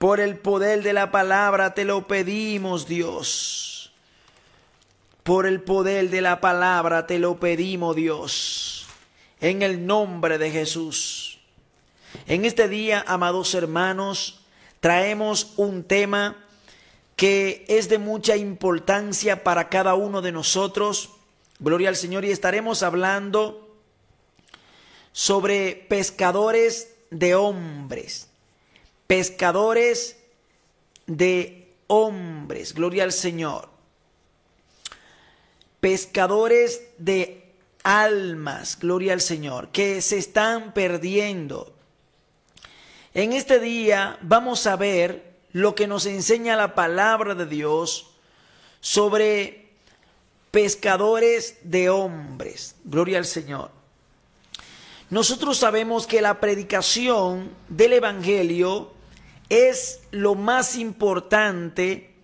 Por el poder de la palabra te lo pedimos, Dios. Por el poder de la palabra te lo pedimos, Dios. En el nombre de Jesús. En este día, amados hermanos, traemos un tema que es de mucha importancia para cada uno de nosotros. Gloria al Señor. Y estaremos hablando sobre pescadores de hombres pescadores de hombres, gloria al Señor, pescadores de almas, gloria al Señor, que se están perdiendo. En este día vamos a ver lo que nos enseña la palabra de Dios sobre pescadores de hombres, gloria al Señor. Nosotros sabemos que la predicación del Evangelio es lo más importante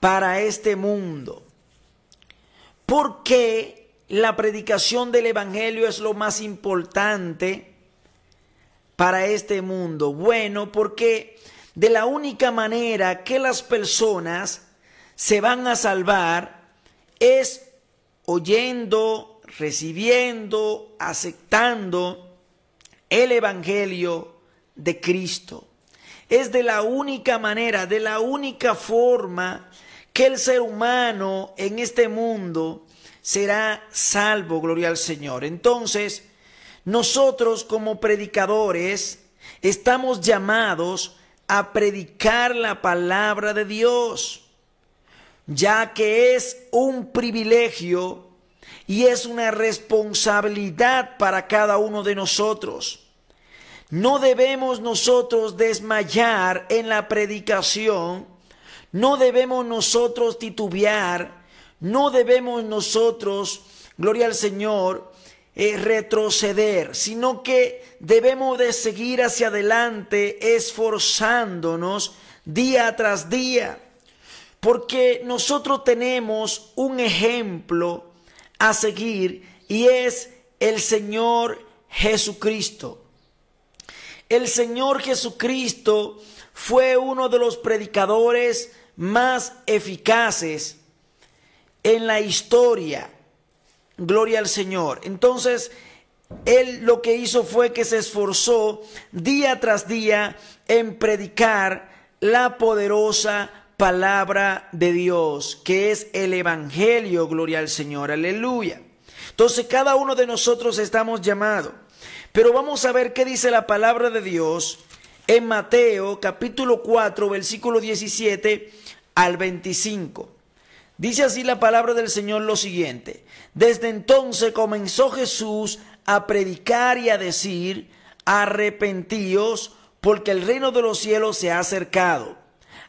para este mundo. ¿Por qué la predicación del Evangelio es lo más importante para este mundo? Bueno, porque de la única manera que las personas se van a salvar es oyendo, recibiendo, aceptando el Evangelio de Cristo. Es de la única manera, de la única forma que el ser humano en este mundo será salvo, gloria al Señor. Entonces, nosotros como predicadores estamos llamados a predicar la palabra de Dios, ya que es un privilegio y es una responsabilidad para cada uno de nosotros. No debemos nosotros desmayar en la predicación, no debemos nosotros titubear, no debemos nosotros, gloria al Señor, eh, retroceder, sino que debemos de seguir hacia adelante esforzándonos día tras día, porque nosotros tenemos un ejemplo a seguir y es el Señor Jesucristo el Señor Jesucristo fue uno de los predicadores más eficaces en la historia. Gloria al Señor. Entonces, él lo que hizo fue que se esforzó día tras día en predicar la poderosa palabra de Dios, que es el Evangelio, gloria al Señor, aleluya. Entonces cada uno de nosotros estamos llamados pero vamos a ver qué dice la palabra de Dios en Mateo capítulo 4, versículo 17 al 25. Dice así la palabra del Señor lo siguiente. Desde entonces comenzó Jesús a predicar y a decir, arrepentíos porque el reino de los cielos se ha acercado.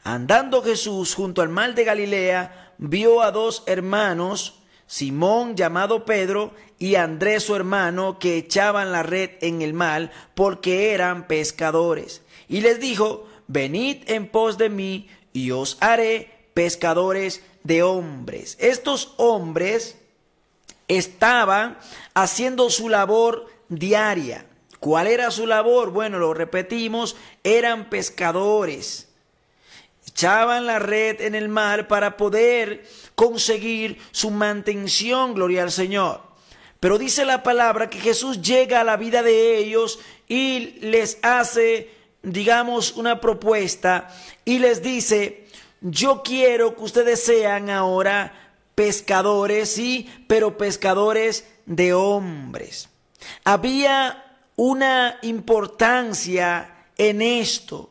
Andando Jesús junto al mar de Galilea, vio a dos hermanos, Simón llamado Pedro y Andrés su hermano que echaban la red en el mar porque eran pescadores. Y les dijo, venid en pos de mí y os haré pescadores de hombres. Estos hombres estaban haciendo su labor diaria. ¿Cuál era su labor? Bueno, lo repetimos, eran pescadores. Echaban la red en el mar para poder conseguir su mantención, gloria al Señor. Pero dice la palabra que Jesús llega a la vida de ellos y les hace, digamos, una propuesta y les dice, yo quiero que ustedes sean ahora pescadores, sí, pero pescadores de hombres. Había una importancia en esto.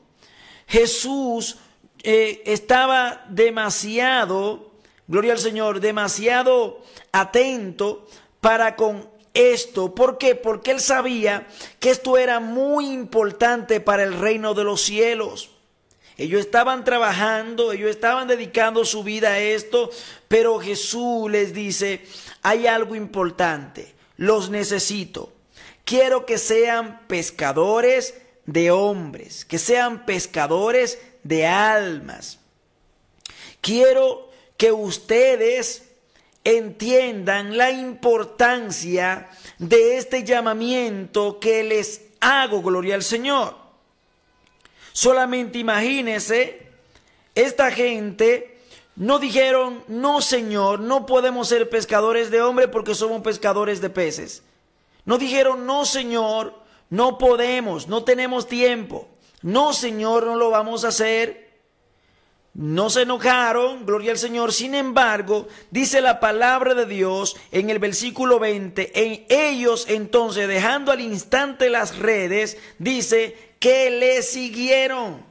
Jesús eh, estaba demasiado gloria al Señor, demasiado atento para con esto. ¿Por qué? Porque él sabía que esto era muy importante para el reino de los cielos. Ellos estaban trabajando, ellos estaban dedicando su vida a esto, pero Jesús les dice, hay algo importante, los necesito. Quiero que sean pescadores de hombres, que sean pescadores de almas. Quiero que ustedes entiendan la importancia de este llamamiento que les hago, gloria al Señor. Solamente imagínense, esta gente no dijeron, no Señor, no podemos ser pescadores de hombre porque somos pescadores de peces. No dijeron, no Señor, no podemos, no tenemos tiempo. No Señor, no lo vamos a hacer no se enojaron, gloria al Señor. Sin embargo, dice la palabra de Dios en el versículo 20, en ellos entonces, dejando al instante las redes, dice que le siguieron.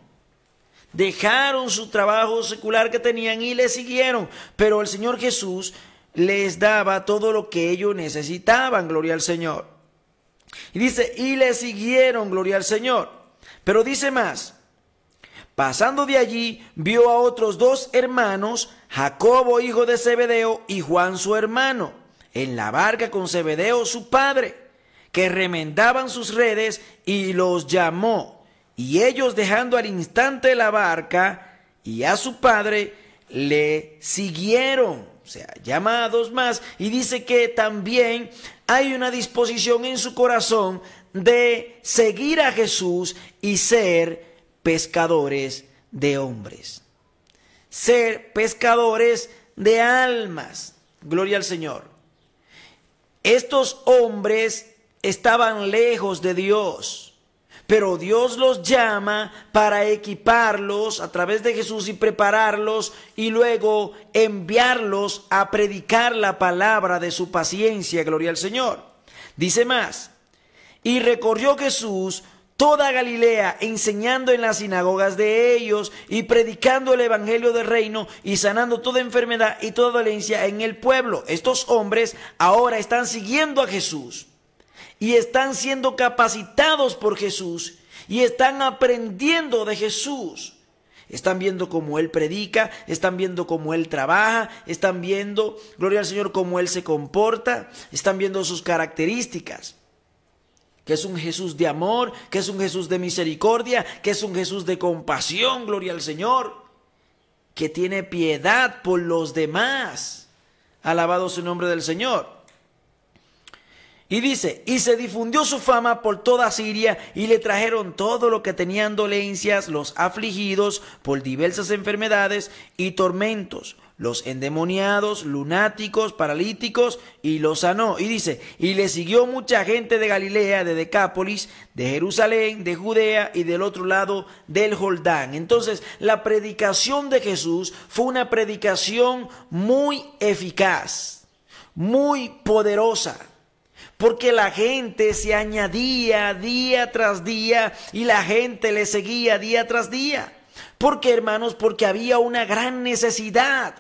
Dejaron su trabajo secular que tenían y le siguieron. Pero el Señor Jesús les daba todo lo que ellos necesitaban, gloria al Señor. Y dice, y le siguieron, gloria al Señor. Pero dice más, Pasando de allí, vio a otros dos hermanos, Jacobo hijo de Zebedeo y Juan su hermano, en la barca con Zebedeo su padre, que remendaban sus redes y los llamó. Y ellos dejando al instante la barca y a su padre, le siguieron. O sea, llamados más y dice que también hay una disposición en su corazón de seguir a Jesús y ser pescadores de hombres. Ser pescadores de almas. Gloria al Señor. Estos hombres estaban lejos de Dios, pero Dios los llama para equiparlos a través de Jesús y prepararlos y luego enviarlos a predicar la palabra de su paciencia. Gloria al Señor. Dice más. Y recorrió Jesús toda Galilea, enseñando en las sinagogas de ellos y predicando el Evangelio del reino y sanando toda enfermedad y toda dolencia en el pueblo. Estos hombres ahora están siguiendo a Jesús y están siendo capacitados por Jesús y están aprendiendo de Jesús. Están viendo cómo Él predica, están viendo cómo Él trabaja, están viendo, gloria al Señor, cómo Él se comporta, están viendo sus características que es un Jesús de amor, que es un Jesús de misericordia, que es un Jesús de compasión, gloria al Señor, que tiene piedad por los demás. Alabado su nombre del Señor. Y dice, y se difundió su fama por toda Siria y le trajeron todo lo que tenían dolencias los afligidos por diversas enfermedades y tormentos, los endemoniados, lunáticos, paralíticos, y los sanó. Y dice, y le siguió mucha gente de Galilea, de Decápolis, de Jerusalén, de Judea y del otro lado del Jordán. Entonces, la predicación de Jesús fue una predicación muy eficaz, muy poderosa porque la gente se añadía día tras día y la gente le seguía día tras día. Porque hermanos, porque había una gran necesidad.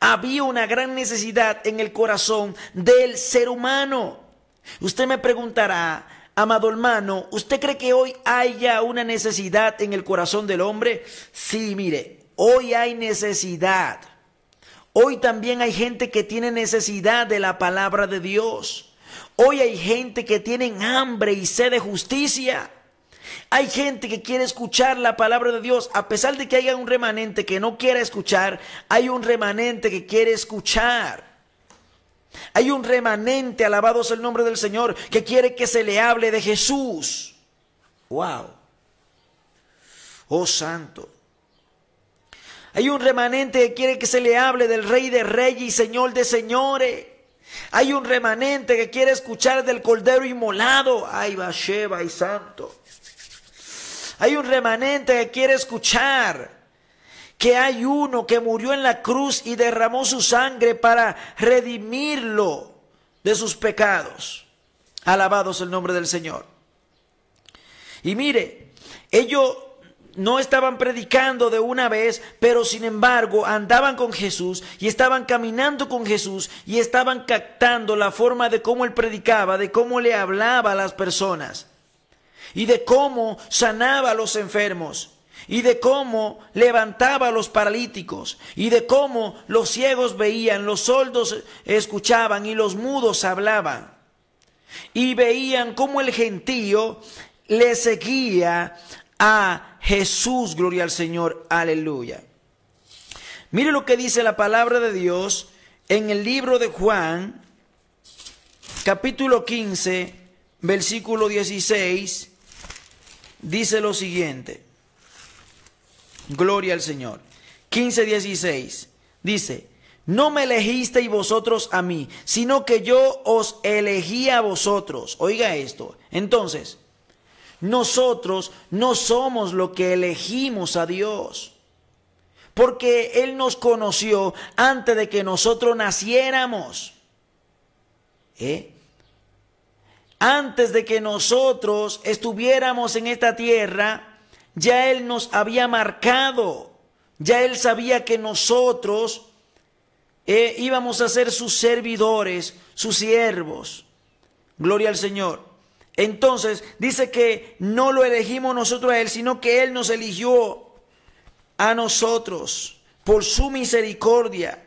Había una gran necesidad en el corazón del ser humano. Usted me preguntará, amado hermano, ¿usted cree que hoy haya una necesidad en el corazón del hombre? Sí, mire, hoy hay necesidad. Hoy también hay gente que tiene necesidad de la palabra de Dios. Hoy hay gente que tiene hambre y sed de justicia. Hay gente que quiere escuchar la palabra de Dios, a pesar de que haya un remanente que no quiera escuchar, hay un remanente que quiere escuchar. Hay un remanente, alabado es el nombre del Señor, que quiere que se le hable de Jesús. Wow. Oh santo. Hay un remanente que quiere que se le hable del Rey de Reyes y Señor de Señores. Hay un remanente que quiere escuchar del Cordero inmolado. Ay, Basheba y santo. Hay un remanente que quiere escuchar que hay uno que murió en la cruz y derramó su sangre para redimirlo de sus pecados. Alabados el nombre del Señor. Y mire, ellos no estaban predicando de una vez, pero sin embargo andaban con Jesús y estaban caminando con Jesús y estaban captando la forma de cómo él predicaba, de cómo le hablaba a las personas y de cómo sanaba a los enfermos y de cómo levantaba a los paralíticos, y de cómo los ciegos veían, los soldos escuchaban y los mudos hablaban. Y veían cómo el gentío le seguía a Jesús, gloria al Señor, aleluya. Mire lo que dice la palabra de Dios en el libro de Juan, capítulo 15, versículo 16 dice lo siguiente. Gloria al Señor. 15:16 dice, no me elegisteis vosotros a mí, sino que yo os elegí a vosotros. Oiga esto. Entonces, nosotros no somos lo que elegimos a Dios. Porque Él nos conoció antes de que nosotros naciéramos. ¿Eh? Antes de que nosotros estuviéramos en esta tierra, ya Él nos había marcado, ya Él sabía que nosotros eh, íbamos a ser sus servidores, sus siervos. Gloria al Señor. Entonces dice que no lo elegimos nosotros a Él, sino que Él nos eligió a nosotros por su misericordia.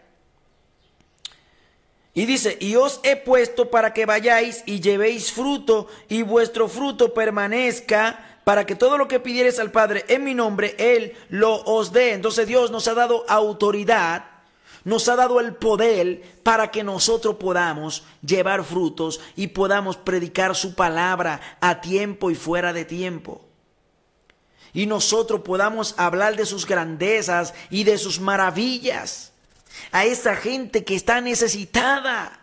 Y dice, y os he puesto para que vayáis y llevéis fruto y vuestro fruto permanezca para que todo lo que pidieres al Padre en mi nombre, Él lo os dé. Entonces Dios nos ha dado autoridad, nos ha dado el poder para que nosotros podamos llevar frutos y podamos predicar su palabra a tiempo y fuera de tiempo y nosotros podamos hablar de sus grandezas y de sus maravillas a esa gente que está necesitada.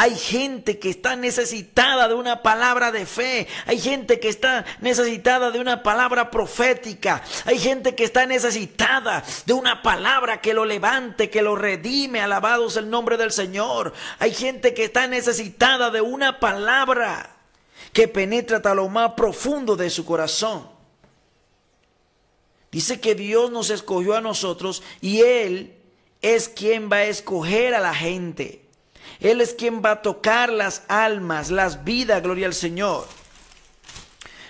Hay gente que está necesitada de una palabra de fe. Hay gente que está necesitada de una palabra profética. Hay gente que está necesitada de una palabra que lo levante, que lo redime. Alabados el nombre del Señor. Hay gente que está necesitada de una palabra que penetra hasta lo más profundo de su corazón. Dice que Dios nos escogió a nosotros y Él es quien va a escoger a la gente. Él es quien va a tocar las almas, las vidas, gloria al Señor.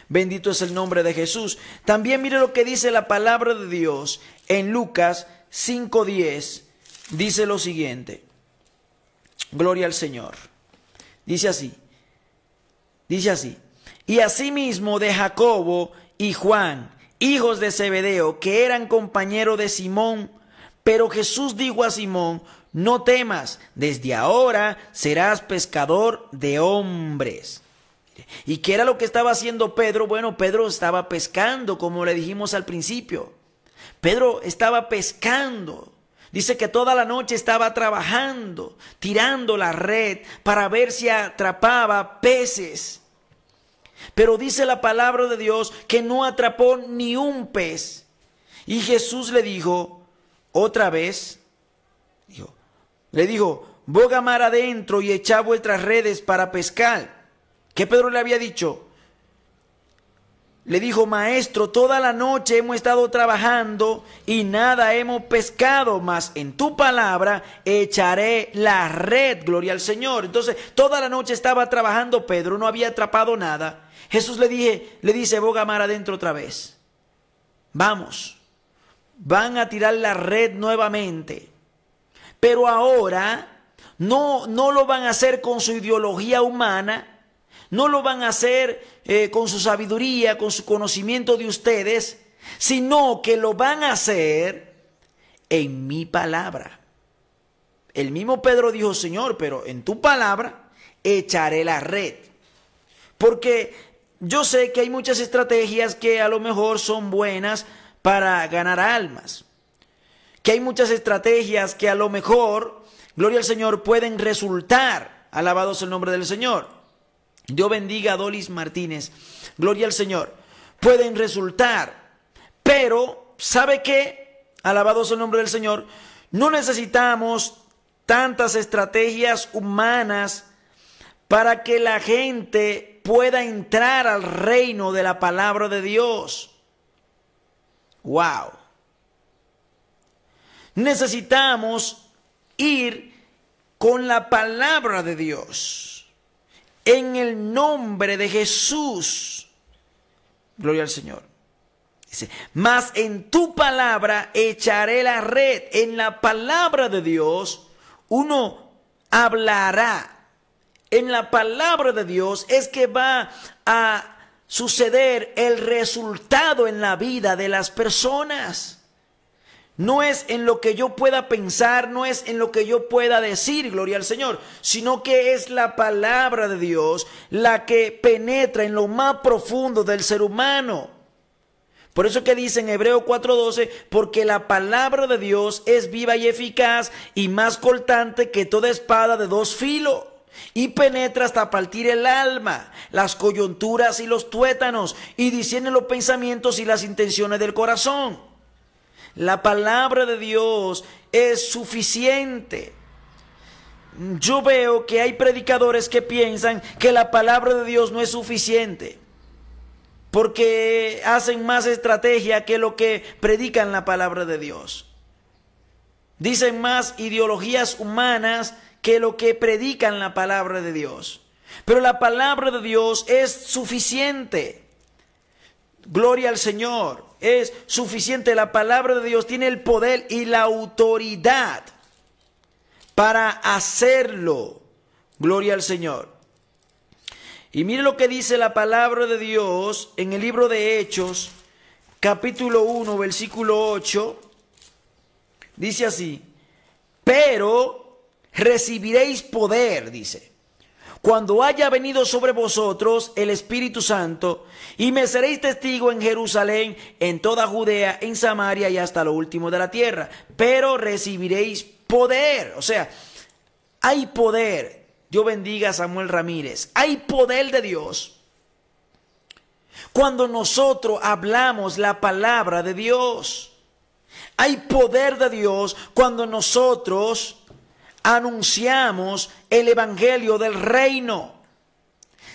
Bendito es el nombre de Jesús. También mire lo que dice la palabra de Dios en Lucas 5.10. Dice lo siguiente. Gloria al Señor. Dice así. Dice así. Y asimismo de Jacobo y Juan, hijos de Zebedeo, que eran compañeros de Simón, pero Jesús dijo a Simón, no temas, desde ahora serás pescador de hombres. ¿Y qué era lo que estaba haciendo Pedro? Bueno, Pedro estaba pescando, como le dijimos al principio. Pedro estaba pescando. Dice que toda la noche estaba trabajando, tirando la red para ver si atrapaba peces. Pero dice la palabra de Dios que no atrapó ni un pez. Y Jesús le dijo, otra vez, le dijo, boga mar adentro y echa vuestras redes para pescar. ¿Qué Pedro le había dicho? Le dijo, maestro, toda la noche hemos estado trabajando y nada hemos pescado, mas en tu palabra echaré la red, gloria al Señor. Entonces, toda la noche estaba trabajando Pedro, no había atrapado nada. Jesús le, dije, le dice, boga mar adentro otra vez. Vamos van a tirar la red nuevamente. Pero ahora no, no lo van a hacer con su ideología humana, no lo van a hacer eh, con su sabiduría, con su conocimiento de ustedes, sino que lo van a hacer en mi palabra. El mismo Pedro dijo, Señor, pero en tu palabra echaré la red. Porque yo sé que hay muchas estrategias que a lo mejor son buenas, para ganar almas. Que hay muchas estrategias que a lo mejor, gloria al Señor, pueden resultar. Alabados el nombre del Señor. Dios bendiga a Dolis Martínez. Gloria al Señor. Pueden resultar. Pero, ¿sabe qué? Alabados el nombre del Señor. No necesitamos tantas estrategias humanas para que la gente pueda entrar al reino de la palabra de Dios. ¡Wow! Necesitamos ir con la palabra de Dios. En el nombre de Jesús. Gloria al Señor. Dice, mas en tu palabra echaré la red. En la palabra de Dios uno hablará. En la palabra de Dios es que va a suceder el resultado en la vida de las personas. No es en lo que yo pueda pensar, no es en lo que yo pueda decir, gloria al Señor, sino que es la palabra de Dios la que penetra en lo más profundo del ser humano. Por eso que dice en Hebreo 4:12, porque la palabra de Dios es viva y eficaz y más cortante que toda espada de dos filos y penetra hasta partir el alma, las coyunturas y los tuétanos, y disiene los pensamientos y las intenciones del corazón. La palabra de Dios es suficiente. Yo veo que hay predicadores que piensan que la palabra de Dios no es suficiente, porque hacen más estrategia que lo que predican la palabra de Dios. Dicen más ideologías humanas que lo que predican la palabra de Dios. Pero la palabra de Dios es suficiente. Gloria al Señor. Es suficiente. La palabra de Dios tiene el poder y la autoridad para hacerlo. Gloria al Señor. Y mire lo que dice la palabra de Dios en el libro de Hechos, capítulo 1, versículo 8. Dice así, pero recibiréis poder, dice, cuando haya venido sobre vosotros el Espíritu Santo, y me seréis testigo en Jerusalén, en toda Judea, en Samaria y hasta lo último de la tierra, pero recibiréis poder, o sea, hay poder. yo bendiga a Samuel Ramírez. Hay poder de Dios cuando nosotros hablamos la palabra de Dios. Hay poder de Dios cuando nosotros anunciamos el Evangelio del reino.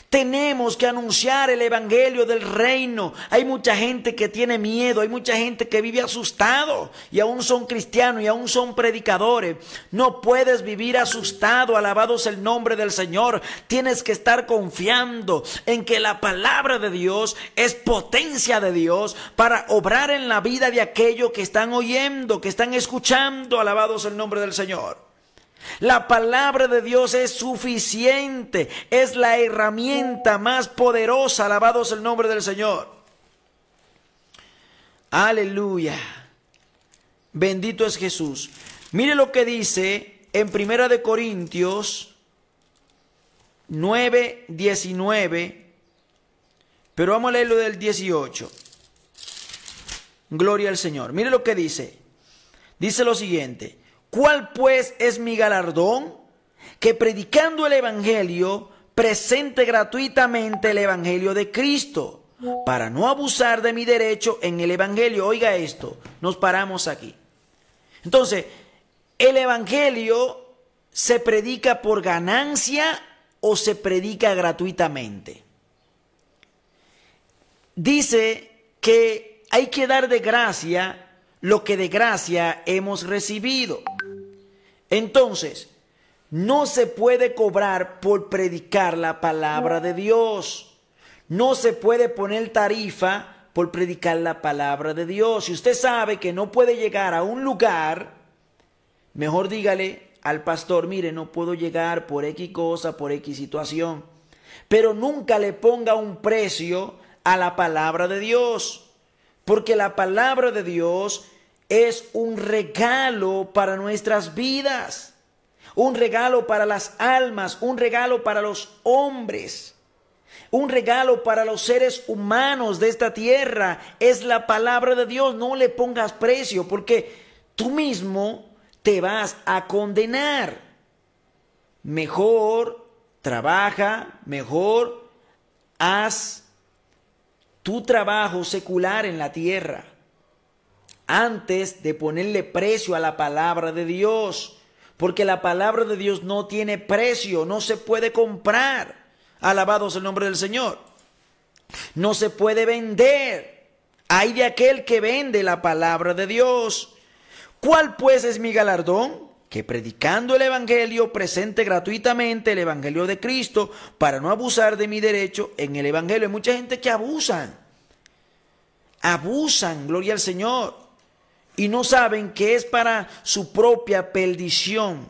Tenemos que anunciar el Evangelio del reino. Hay mucha gente que tiene miedo, hay mucha gente que vive asustado y aún son cristianos y aún son predicadores. No puedes vivir asustado, alabados el nombre del Señor. Tienes que estar confiando en que la palabra de Dios es potencia de Dios para obrar en la vida de aquellos que están oyendo, que están escuchando, alabados el nombre del Señor. La palabra de Dios es suficiente, es la herramienta más poderosa, Alabado es el nombre del Señor. Aleluya. Bendito es Jesús. Mire lo que dice en Primera de Corintios 9, 19, pero vamos a leerlo del 18. Gloria al Señor. Mire lo que dice. Dice lo siguiente. ¿Cuál pues es mi galardón? Que predicando el Evangelio, presente gratuitamente el Evangelio de Cristo, para no abusar de mi derecho en el Evangelio. Oiga esto, nos paramos aquí. Entonces, el Evangelio se predica por ganancia o se predica gratuitamente. Dice que hay que dar de gracia lo que de gracia hemos recibido. Entonces, no se puede cobrar por predicar la palabra de Dios. No se puede poner tarifa por predicar la palabra de Dios. Si usted sabe que no puede llegar a un lugar, mejor dígale al pastor, mire, no puedo llegar por X cosa, por X situación. Pero nunca le ponga un precio a la palabra de Dios. Porque la palabra de Dios es un regalo para nuestras vidas, un regalo para las almas, un regalo para los hombres, un regalo para los seres humanos de esta tierra. Es la palabra de Dios, no le pongas precio porque tú mismo te vas a condenar. Mejor trabaja, mejor haz tu trabajo secular en la tierra antes de ponerle precio a la palabra de Dios. Porque la palabra de Dios no tiene precio, no se puede comprar. Alabado es el nombre del Señor. No se puede vender. Hay de aquel que vende la palabra de Dios. ¿Cuál pues es mi galardón? Que predicando el Evangelio presente gratuitamente el Evangelio de Cristo para no abusar de mi derecho en el Evangelio. Hay mucha gente que abusan, Abusan, gloria al Señor y no saben que es para su propia perdición.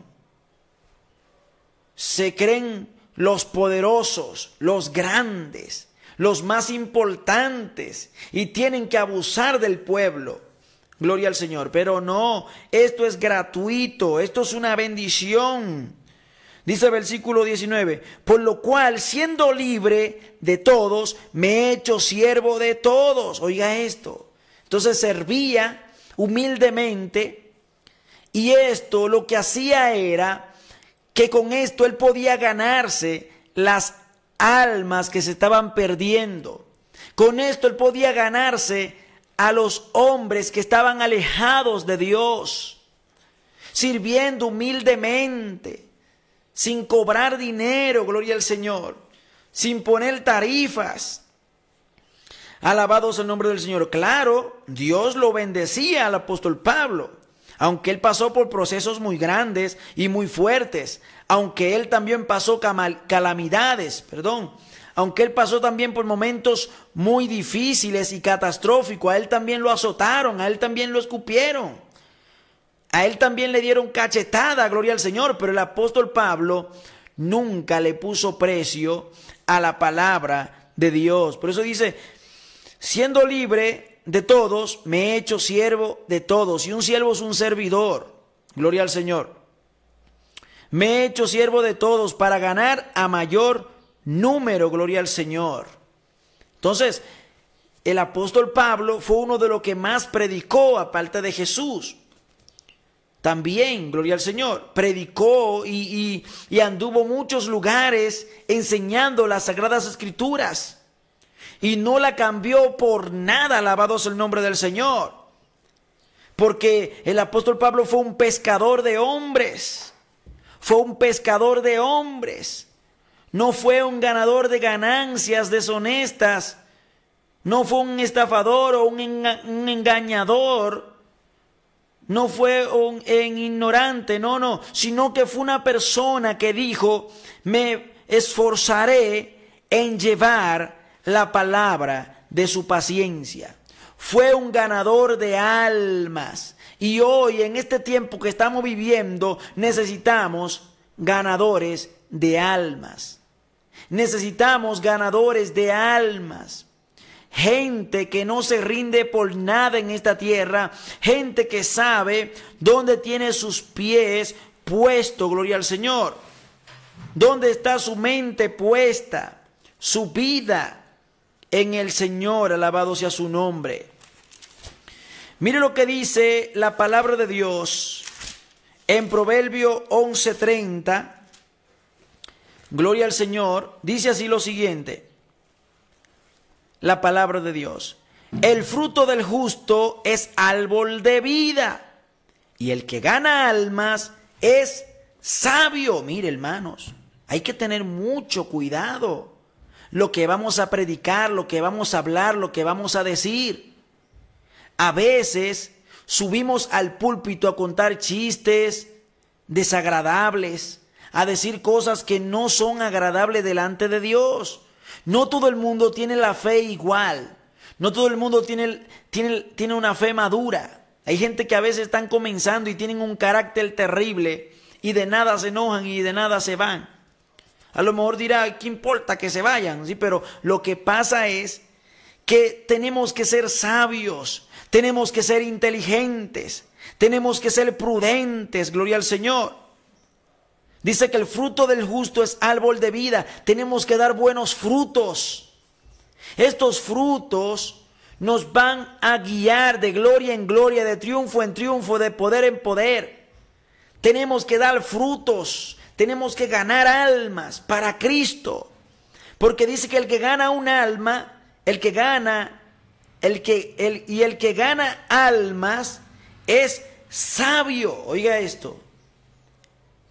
Se creen los poderosos, los grandes, los más importantes y tienen que abusar del pueblo. Gloria al Señor. Pero no, esto es gratuito, esto es una bendición. Dice el versículo 19, por lo cual siendo libre de todos, me he hecho siervo de todos. Oiga esto. Entonces servía humildemente. Y esto lo que hacía era que con esto él podía ganarse las almas que se estaban perdiendo. Con esto él podía ganarse a los hombres que estaban alejados de Dios, sirviendo humildemente, sin cobrar dinero, gloria al Señor, sin poner tarifas, Alabados el nombre del Señor. Claro, Dios lo bendecía al apóstol Pablo, aunque él pasó por procesos muy grandes y muy fuertes, aunque él también pasó calamidades, perdón, aunque él pasó también por momentos muy difíciles y catastróficos, a él también lo azotaron, a él también lo escupieron, a él también le dieron cachetada, gloria al Señor, pero el apóstol Pablo nunca le puso precio a la palabra de Dios. Por eso dice, siendo libre de todos, me he hecho siervo de todos. Y un siervo es un servidor. Gloria al Señor. Me he hecho siervo de todos para ganar a mayor número. Gloria al Señor. Entonces, el apóstol Pablo fue uno de los que más predicó aparte de Jesús. También, gloria al Señor, predicó y, y anduvo muchos lugares enseñando las sagradas escrituras y no la cambió por nada, alabado es el nombre del Señor. Porque el apóstol Pablo fue un pescador de hombres, fue un pescador de hombres, no fue un ganador de ganancias deshonestas, no fue un estafador o un, engañador, no fue un, ignorante, no, no, sino que fue una persona que dijo, me esforzaré en llevar la palabra de su paciencia. Fue un ganador de almas. Y hoy, en este tiempo que estamos viviendo, necesitamos ganadores de almas. Necesitamos ganadores de almas. Gente que no se rinde por nada en esta tierra. Gente que sabe dónde tiene sus pies puestos. gloria al Señor. ¿Dónde está su mente puesta? Su vida en el Señor, alabado sea su nombre. Mire lo que dice la palabra de Dios en Proverbio 11:30. Gloria al Señor. Dice así lo siguiente. La palabra de Dios. El fruto del justo es árbol de vida. Y el que gana almas es sabio. Mire, hermanos, hay que tener mucho cuidado lo que vamos a predicar, lo que vamos a hablar, lo que vamos a decir. A veces subimos al púlpito a contar chistes desagradables, a decir cosas que no son agradables delante de Dios. No todo el mundo tiene la fe igual. No todo el mundo tiene, tiene, tiene una fe madura. Hay gente que a veces están comenzando y tienen un carácter terrible y de nada se enojan y de nada se van. A lo mejor dirá, ¿qué importa que se vayan? Sí, pero lo que pasa es que tenemos que ser sabios, tenemos que ser inteligentes, tenemos que ser prudentes, gloria al Señor. Dice que el fruto del justo es árbol de vida, tenemos que dar buenos frutos. Estos frutos nos van a guiar de gloria en gloria, de triunfo en triunfo, de poder en poder. Tenemos que dar frutos, tenemos que ganar almas para Cristo. Porque dice que el que gana un alma, el que gana, el que, y el que gana almas es sabio. Oiga esto.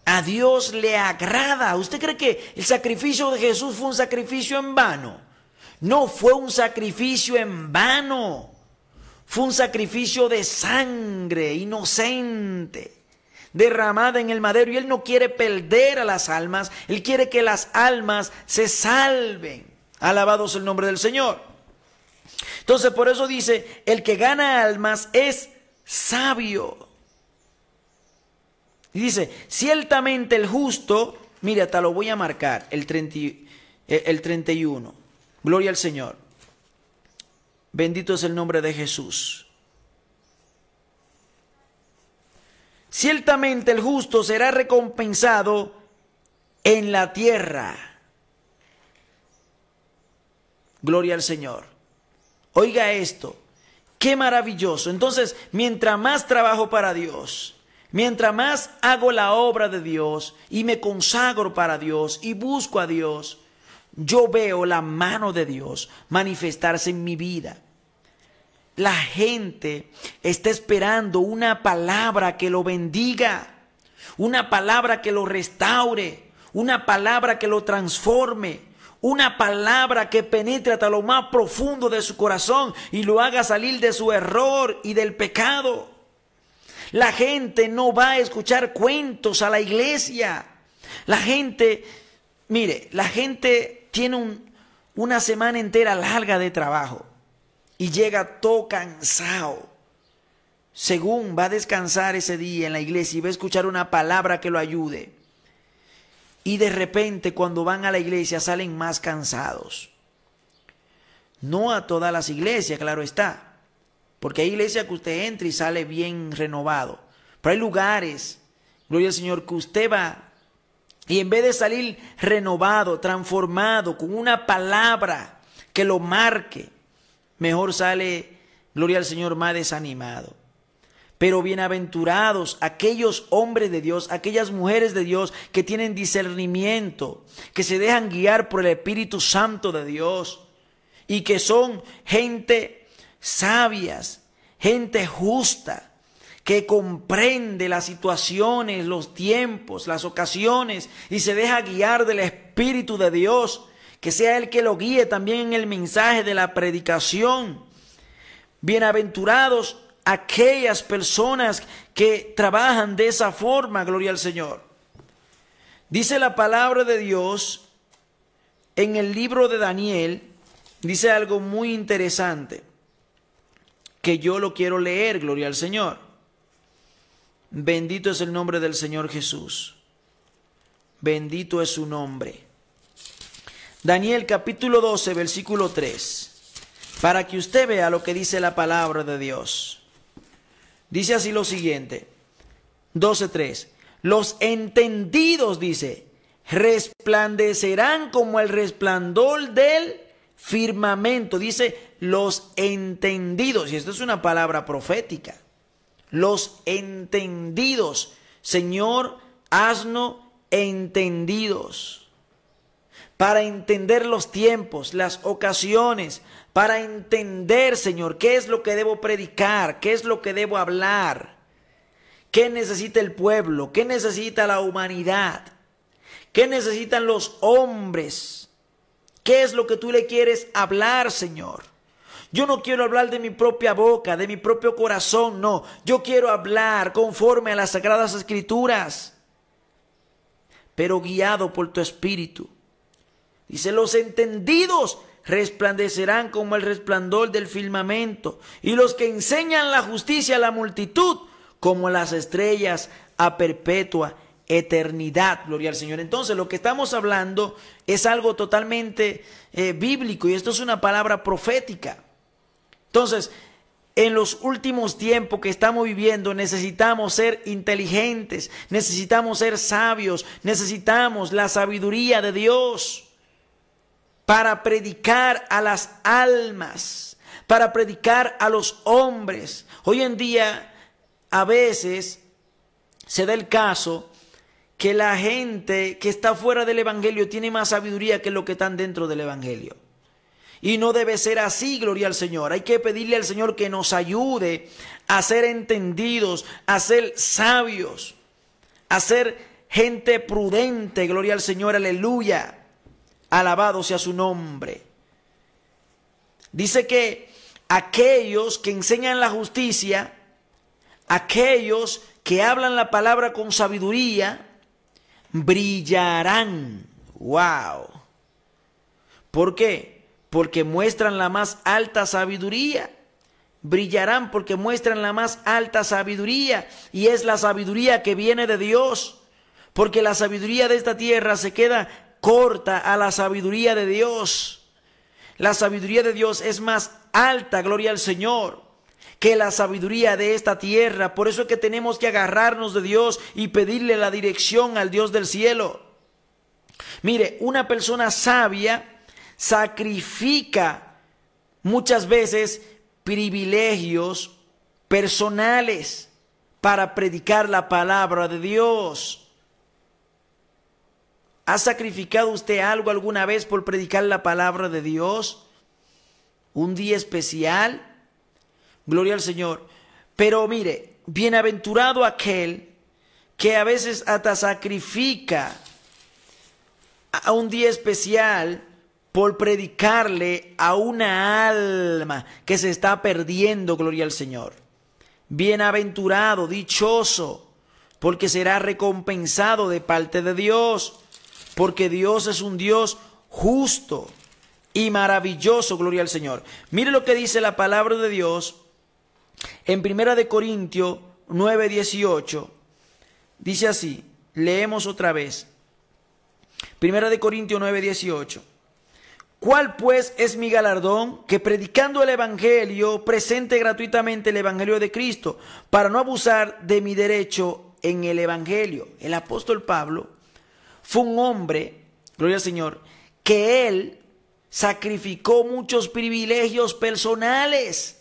A Dios le agrada. ¿Usted cree que el sacrificio de Jesús fue un sacrificio en vano? No fue un sacrificio en vano. Fue un sacrificio de sangre inocente derramada en el madero y Él no quiere perder a las almas, Él quiere que las almas se salven. alabados el nombre del Señor. Entonces por eso dice, el que gana almas es sabio. Y dice, ciertamente el justo, mira, hasta lo voy a marcar, el, eh, el 31. Gloria al Señor. Bendito es el nombre de Jesús. Ciertamente el justo será recompensado en la tierra. Gloria al Señor. Oiga esto. Qué maravilloso. Entonces, mientras más trabajo para Dios, mientras más hago la obra de Dios y me consagro para Dios y busco a Dios, yo veo la mano de Dios manifestarse en mi vida. La gente está esperando una palabra que lo bendiga, una palabra que lo restaure, una palabra que lo transforme, una palabra que penetre hasta lo más profundo de su corazón y lo haga salir de su error y del pecado. La gente no va a escuchar cuentos a la iglesia. La gente, mire, la gente tiene una semana entera larga de trabajo y llega todo cansado. Según va a descansar ese día en la iglesia y va a escuchar una palabra que lo ayude. Y de repente cuando van a la iglesia salen más cansados. No a todas las iglesias, claro está. Porque hay iglesia que usted entra y sale bien renovado. Pero hay lugares, gloria al Señor, que usted va y en vez de salir renovado, transformado, con una palabra que lo marque, mejor sale, gloria al Señor, más desanimado. Pero bienaventurados aquellos hombres de Dios, aquellas mujeres de Dios que tienen discernimiento, que se dejan guiar por el Espíritu Santo de Dios y que son gente sabias, gente justa, que comprende las situaciones, los tiempos, las ocasiones y se deja guiar del Espíritu de Dios que sea Él que lo guíe también en el mensaje de la predicación. Bienaventurados aquellas personas que trabajan de esa forma, gloria al Señor. Dice la palabra de Dios en el libro de Daniel, dice algo muy interesante, que yo lo quiero leer, gloria al Señor. Bendito es el nombre del Señor Jesús. Bendito es su nombre. Daniel capítulo 12, versículo 3, para que usted vea lo que dice la palabra de Dios. Dice así lo siguiente, 12.3, los entendidos, dice, resplandecerán como el resplandor del firmamento, dice, los entendidos, y esto es una palabra profética, los entendidos, Señor, haznos entendidos para entender los tiempos, las ocasiones, para entender, Señor, qué es lo que debo predicar, qué es lo que debo hablar, qué necesita el pueblo, qué necesita la humanidad, qué necesitan los hombres, qué es lo que tú le quieres hablar, Señor. Yo no quiero hablar de mi propia boca, de mi propio corazón, no. Yo quiero hablar conforme a las sagradas escrituras, pero guiado por tu espíritu. Dice, los entendidos resplandecerán como el resplandor del firmamento, y los que enseñan la justicia a la multitud, como las estrellas a perpetua eternidad. Gloria al Señor. Entonces, lo que estamos hablando es algo totalmente eh, bíblico, y esto es una palabra profética. Entonces, en los últimos tiempos que estamos viviendo necesitamos ser inteligentes, necesitamos ser sabios, necesitamos la sabiduría de Dios para predicar a las almas, para predicar a los hombres. Hoy en día, a veces, se da el caso que la gente que está fuera del Evangelio tiene más sabiduría que lo que están dentro del Evangelio. Y no debe ser así, gloria al Señor. Hay que pedirle al Señor que nos ayude a ser entendidos, a ser sabios, a ser gente prudente, gloria al Señor, aleluya. Alabado sea su nombre. Dice que aquellos que enseñan la justicia, aquellos que hablan la palabra con sabiduría, brillarán. ¡Wow! ¿Por qué? Porque muestran la más alta sabiduría. Brillarán porque muestran la más alta sabiduría. Y es la sabiduría que viene de Dios. Porque la sabiduría de esta tierra se queda corta a la sabiduría de Dios. La sabiduría de Dios es más alta, gloria al Señor, que la sabiduría de esta tierra. Por eso es que tenemos que agarrarnos de Dios y pedirle la dirección al Dios del cielo. Mire, una persona sabia sacrifica muchas veces privilegios personales para predicar la palabra de Dios. ¿Ha sacrificado usted algo alguna vez por predicar la palabra de Dios? ¿Un día especial? Gloria al Señor. Pero mire, bienaventurado aquel que a veces hasta sacrifica a un día especial por predicarle a una alma que se está perdiendo, gloria al Señor. Bienaventurado, dichoso, porque será recompensado de parte de Dios porque Dios es un Dios justo y maravilloso, gloria al Señor. Mire lo que dice la palabra de Dios en Primera de Corintios 9, Dice así, leemos otra vez. Primera de Corintios 9.18. ¿Cuál pues es mi galardón? Que predicando el Evangelio, presente gratuitamente el Evangelio de Cristo, para no abusar de mi derecho en el Evangelio. El apóstol Pablo fue un hombre, gloria al Señor, que él sacrificó muchos privilegios personales.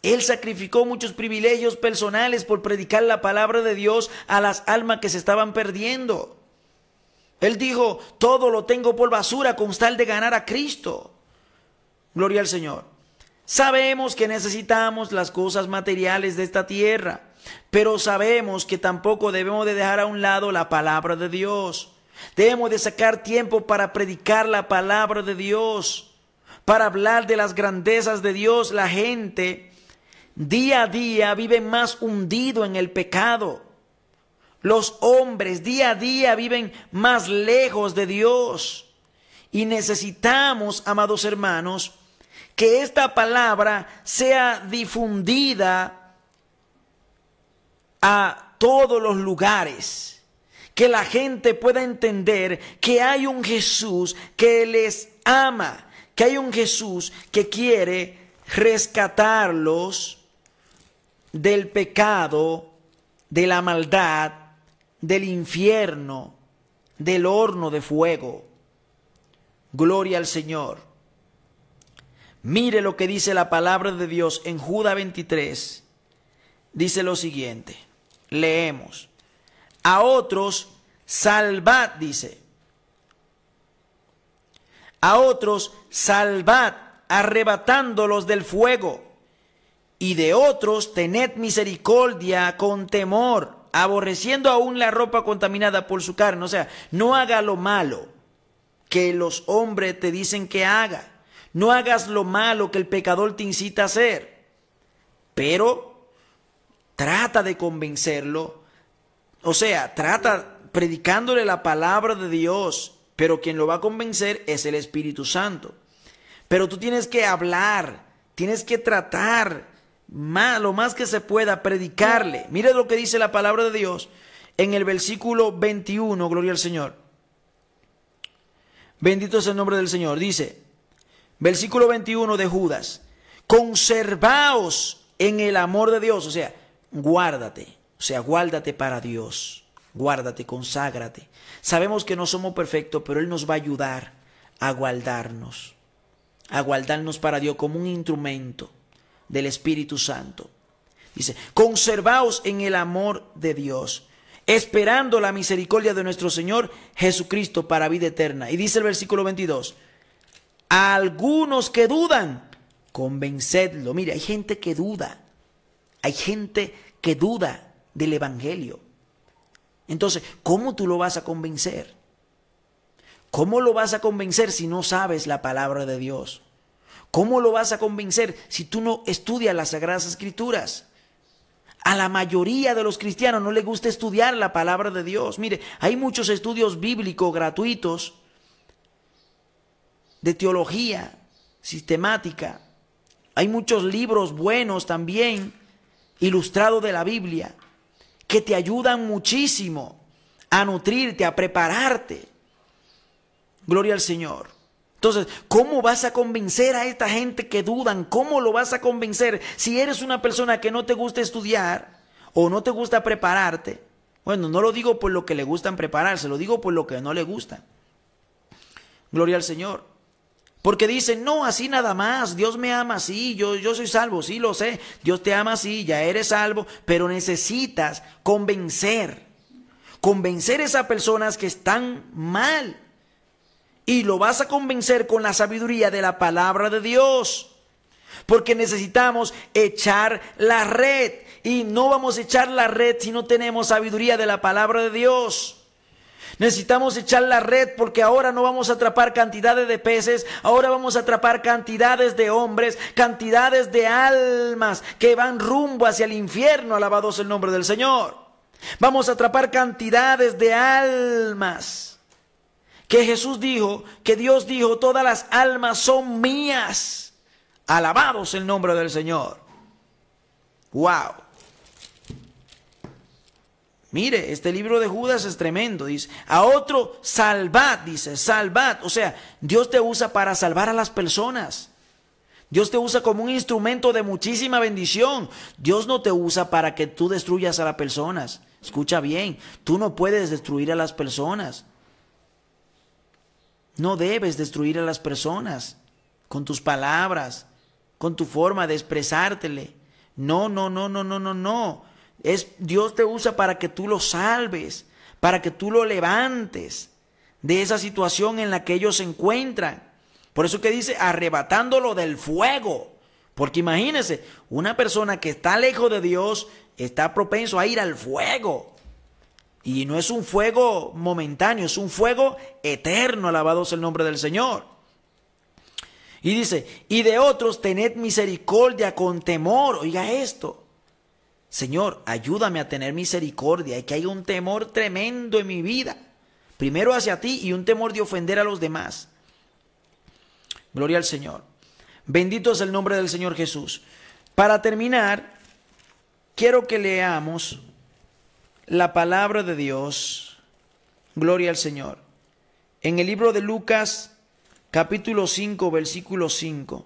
Él sacrificó muchos privilegios personales por predicar la palabra de Dios a las almas que se estaban perdiendo. Él dijo, todo lo tengo por basura con tal de ganar a Cristo. Gloria al Señor. Sabemos que necesitamos las cosas materiales de esta tierra, pero sabemos que tampoco debemos de dejar a un lado la palabra de Dios. Debemos de sacar tiempo para predicar la palabra de Dios, para hablar de las grandezas de Dios. La gente día a día vive más hundido en el pecado. Los hombres día a día viven más lejos de Dios. Y necesitamos, amados hermanos, que esta palabra sea difundida a todos los lugares, que la gente pueda entender que hay un Jesús que les ama, que hay un Jesús que quiere rescatarlos del pecado, de la maldad, del infierno, del horno de fuego. Gloria al Señor. Mire lo que dice la palabra de Dios en Judá 23. Dice lo siguiente, leemos, a otros salvad, dice, a otros salvad, arrebatándolos del fuego, y de otros tened misericordia con temor, aborreciendo aún la ropa contaminada por su carne. O sea, no haga lo malo que los hombres te dicen que haga no hagas lo malo que el pecador te incita a hacer, pero trata de convencerlo. O sea, trata predicándole la palabra de Dios, pero quien lo va a convencer es el Espíritu Santo. Pero tú tienes que hablar, tienes que tratar más, lo más que se pueda, predicarle. Mira lo que dice la palabra de Dios en el versículo 21, gloria al Señor. Bendito es el nombre del Señor. Dice, versículo 21 de Judas, conservaos en el amor de Dios, o sea, guárdate, o sea, guárdate para Dios, guárdate, conságrate. Sabemos que no somos perfectos, pero Él nos va a ayudar a guardarnos, a guardarnos para Dios como un instrumento del Espíritu Santo. Dice, conservaos en el amor de Dios, esperando la misericordia de nuestro Señor Jesucristo para vida eterna. Y dice el versículo 22, a algunos que dudan, convencedlo. Mire, hay gente que duda. Hay gente que duda del Evangelio. Entonces, ¿cómo tú lo vas a convencer? ¿Cómo lo vas a convencer si no sabes la palabra de Dios? ¿Cómo lo vas a convencer si tú no estudias las Sagradas Escrituras? A la mayoría de los cristianos no les gusta estudiar la palabra de Dios. Mire, hay muchos estudios bíblicos gratuitos de teología sistemática. Hay muchos libros buenos también, ilustrados de la Biblia, que te ayudan muchísimo a nutrirte, a prepararte. Gloria al Señor. Entonces, ¿cómo vas a convencer a esta gente que dudan? ¿Cómo lo vas a convencer si eres una persona que no te gusta estudiar o no te gusta prepararte? Bueno, no lo digo por lo que le gustan prepararse, lo digo por lo que no le gusta. Gloria al Señor. Porque dicen, no, así nada más, Dios me ama así, yo, yo soy salvo, sí lo sé, Dios te ama así, ya eres salvo, pero necesitas convencer, convencer a esas personas que están mal. Y lo vas a convencer con la sabiduría de la palabra de Dios. Porque necesitamos echar la red. Y no vamos a echar la red si no tenemos sabiduría de la palabra de Dios. Necesitamos echar la red porque ahora no vamos a atrapar cantidades de peces, ahora vamos a atrapar cantidades de hombres, cantidades de almas que van rumbo hacia el infierno, alabados el nombre del Señor. Vamos a atrapar cantidades de almas. Que Jesús dijo, que Dios dijo, todas las almas son mías. Alabados el nombre del Señor. Wow. Mire, este libro de Judas es tremendo, dice. A otro, salvad, dice, salvad. O sea, Dios te usa para salvar a las personas. Dios te usa como un instrumento de muchísima bendición. Dios no te usa para que tú destruyas a las personas. Escucha bien, tú no puedes destruir a las personas. No debes destruir a las personas con tus palabras, con tu forma de expresártele. No, no, no, no, no, no, no. Dios te usa para que tú lo salves, para que tú lo levantes de esa situación en la que ellos se encuentran. Por eso que dice, arrebatándolo del fuego. Porque imagínese, una persona que está lejos de Dios está propenso a ir al fuego. Y no es un fuego momentáneo, es un fuego eterno, alabado sea el nombre del Señor. Y dice, y de otros tened misericordia con temor. Oiga esto, Señor, ayúdame a tener misericordia y que hay un temor tremendo en mi vida. Primero hacia ti y un temor de ofender a los demás. Gloria al Señor. Bendito es el nombre del Señor Jesús. Para terminar, quiero que leamos la palabra de Dios. Gloria al Señor. En el libro de Lucas, capítulo 5, versículo 5.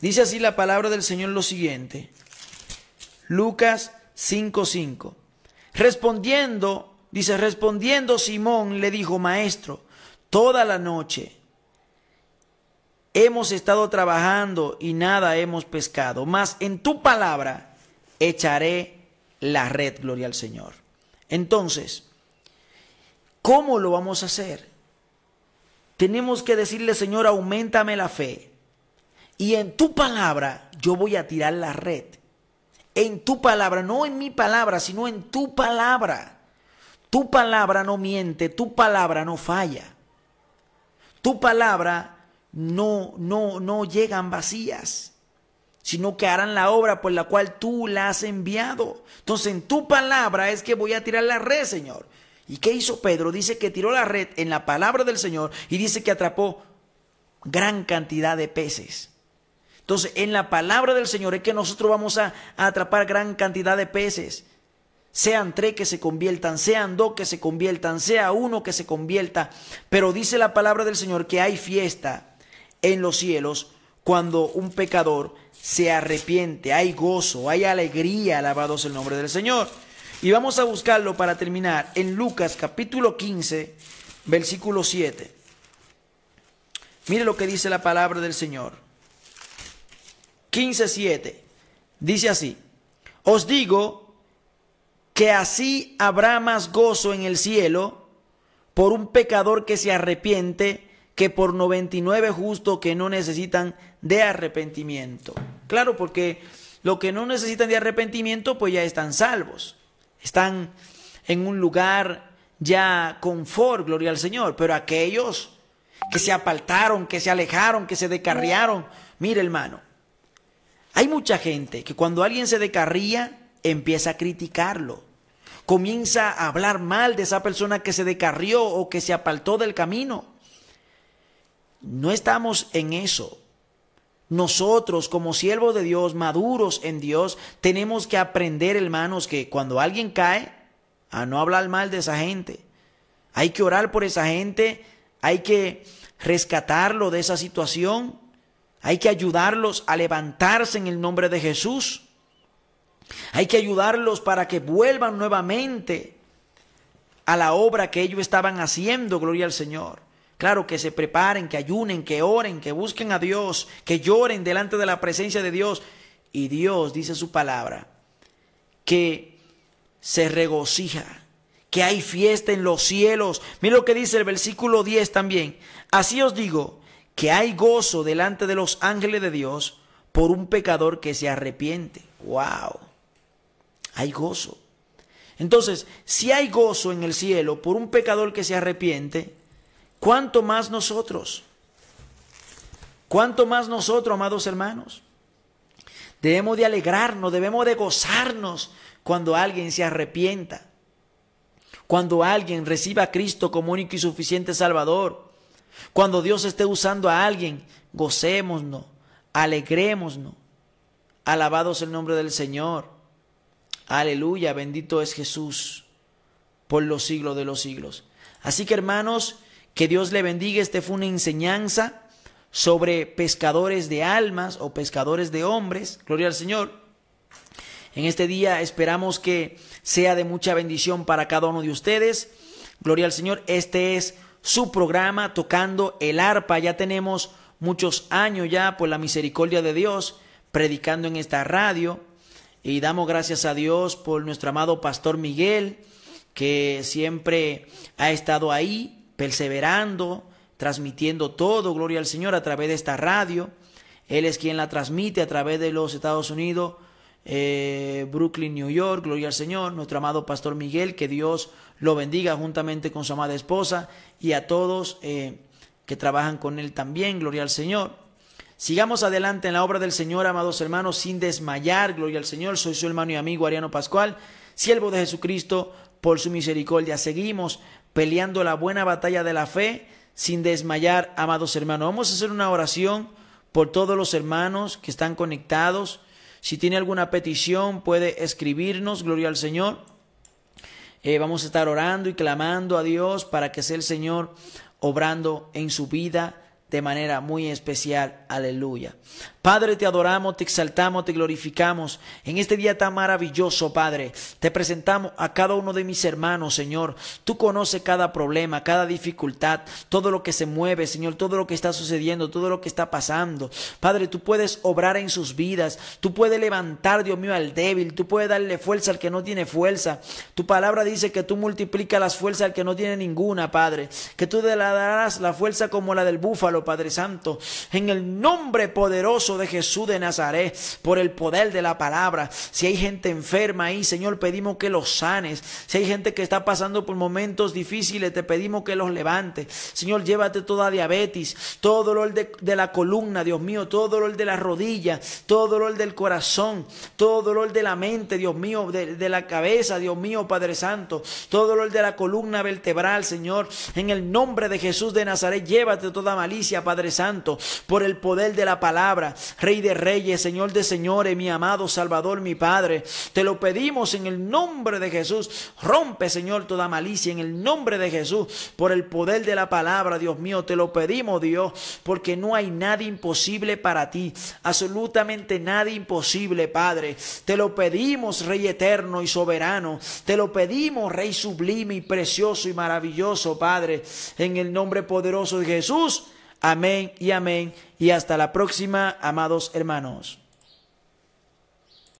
Dice así la palabra del Señor lo siguiente. Lucas 5:5. Respondiendo, dice, respondiendo Simón le dijo, maestro, toda la noche hemos estado trabajando y nada hemos pescado, mas en tu palabra echaré la red, gloria al Señor. Entonces, ¿cómo lo vamos a hacer? Tenemos que decirle, Señor, aumentame la fe. Y en tu palabra yo voy a tirar la red en tu palabra, no en mi palabra, sino en tu palabra. Tu palabra no miente, tu palabra no falla. Tu palabra no no no llegan vacías, sino que harán la obra por la cual tú la has enviado. Entonces, en tu palabra es que voy a tirar la red, Señor. ¿Y qué hizo Pedro? Dice que tiró la red en la palabra del Señor y dice que atrapó gran cantidad de peces. Entonces, en la palabra del Señor es que nosotros vamos a, atrapar gran cantidad de peces. Sean tres que se conviertan, sean dos que se conviertan, sea uno que se convierta. Pero dice la palabra del Señor que hay fiesta en los cielos cuando un pecador se arrepiente. Hay gozo, hay alegría, alabados el nombre del Señor. Y vamos a buscarlo para terminar en Lucas capítulo 15, versículo 7. Mire lo que dice la palabra del Señor. 15.7. Dice así, os digo que así habrá más gozo en el cielo por un pecador que se arrepiente que por 99 justos que no necesitan de arrepentimiento. Claro, porque los que no necesitan de arrepentimiento pues ya están salvos, están en un lugar ya confort, gloria al Señor, pero aquellos que se apartaron, que se alejaron, que se descarriaron, mire hermano, hay mucha gente que cuando alguien se decarría, empieza a criticarlo. Comienza a hablar mal de esa persona que se decarrió o que se apartó del camino. No estamos en eso. Nosotros, como siervos de Dios, maduros en Dios, tenemos que aprender, hermanos, que cuando alguien cae, a no hablar mal de esa gente. Hay que orar por esa gente, hay que rescatarlo de esa situación hay que ayudarlos a levantarse en el nombre de Jesús. Hay que ayudarlos para que vuelvan nuevamente a la obra que ellos estaban haciendo, gloria al Señor. Claro, que se preparen, que ayunen, que oren, que busquen a Dios, que lloren delante de la presencia de Dios. Y Dios dice su palabra, que se regocija, que hay fiesta en los cielos. Mira lo que dice el versículo 10 también. Así os digo, que hay gozo delante de los ángeles de Dios por un pecador que se arrepiente. ¡Wow! Hay gozo. Entonces, si hay gozo en el cielo por un pecador que se arrepiente, ¿cuánto más nosotros? ¿Cuánto más nosotros, amados hermanos? Debemos de alegrarnos, debemos de gozarnos cuando alguien se arrepienta, cuando alguien reciba a Cristo como único y suficiente Salvador, cuando Dios esté usando a alguien, gocémonos, alegrémonos. Alabados el nombre del Señor. Aleluya, bendito es Jesús por los siglos de los siglos. Así que hermanos, que Dios le bendiga. Este fue una enseñanza sobre pescadores de almas o pescadores de hombres. Gloria al Señor. En este día esperamos que sea de mucha bendición para cada uno de ustedes. Gloria al Señor. Este es su programa tocando el arpa. Ya tenemos muchos años ya por la misericordia de Dios predicando en esta radio. Y damos gracias a Dios por nuestro amado pastor Miguel, que siempre ha estado ahí, perseverando, transmitiendo todo, gloria al Señor, a través de esta radio. Él es quien la transmite a través de los Estados Unidos, eh, Brooklyn, New York, gloria al Señor, nuestro amado pastor Miguel, que Dios lo bendiga juntamente con su amada esposa y a todos eh, que trabajan con él también, gloria al Señor. Sigamos adelante en la obra del Señor, amados hermanos, sin desmayar, gloria al Señor. Soy su hermano y amigo Ariano Pascual, siervo de Jesucristo, por su misericordia. Seguimos peleando la buena batalla de la fe sin desmayar, amados hermanos. Vamos a hacer una oración por todos los hermanos que están conectados. Si tiene alguna petición, puede escribirnos, gloria al Señor. Eh, vamos a estar orando y clamando a Dios para que sea el Señor obrando en su vida de manera muy especial. Aleluya. Padre, te adoramos, te exaltamos, te glorificamos. En este día tan maravilloso, Padre, te presentamos a cada uno de mis hermanos, Señor. Tú conoces cada problema, cada dificultad, todo lo que se mueve, Señor, todo lo que está sucediendo, todo lo que está pasando. Padre, tú puedes obrar en sus vidas, tú puedes levantar, Dios mío, al débil, tú puedes darle fuerza al que no tiene fuerza. Tu palabra dice que tú multiplicas las fuerzas al que no tiene ninguna, Padre. Que tú le darás la fuerza como la del búfalo, Padre Santo. En el nombre poderoso de Jesús de Nazaret, por el poder de la palabra. Si hay gente enferma ahí, Señor, pedimos que los sanes. Si hay gente que está pasando por momentos difíciles, te pedimos que los levantes. Señor, llévate toda diabetes, todo dolor de, la columna, Dios mío, todo dolor de la rodilla, todo dolor del corazón, todo dolor de la mente, Dios mío, de, de la cabeza, Dios mío, Padre Santo, todo dolor de la columna vertebral, Señor, en el nombre de Jesús de Nazaret, llévate toda malicia, Padre Santo, por el poder de la palabra. Rey de reyes, Señor de señores, mi amado Salvador, mi Padre. Te lo pedimos en el nombre de Jesús. Rompe, Señor, toda malicia en el nombre de Jesús por el poder de la palabra, Dios mío. Te lo pedimos, Dios, porque no hay nada imposible para ti. Absolutamente nada imposible, Padre. Te lo pedimos, Rey eterno y soberano. Te lo pedimos, Rey sublime y precioso y maravilloso, Padre. En el nombre poderoso de Jesús. Amén y amén. Y hasta la próxima, amados hermanos.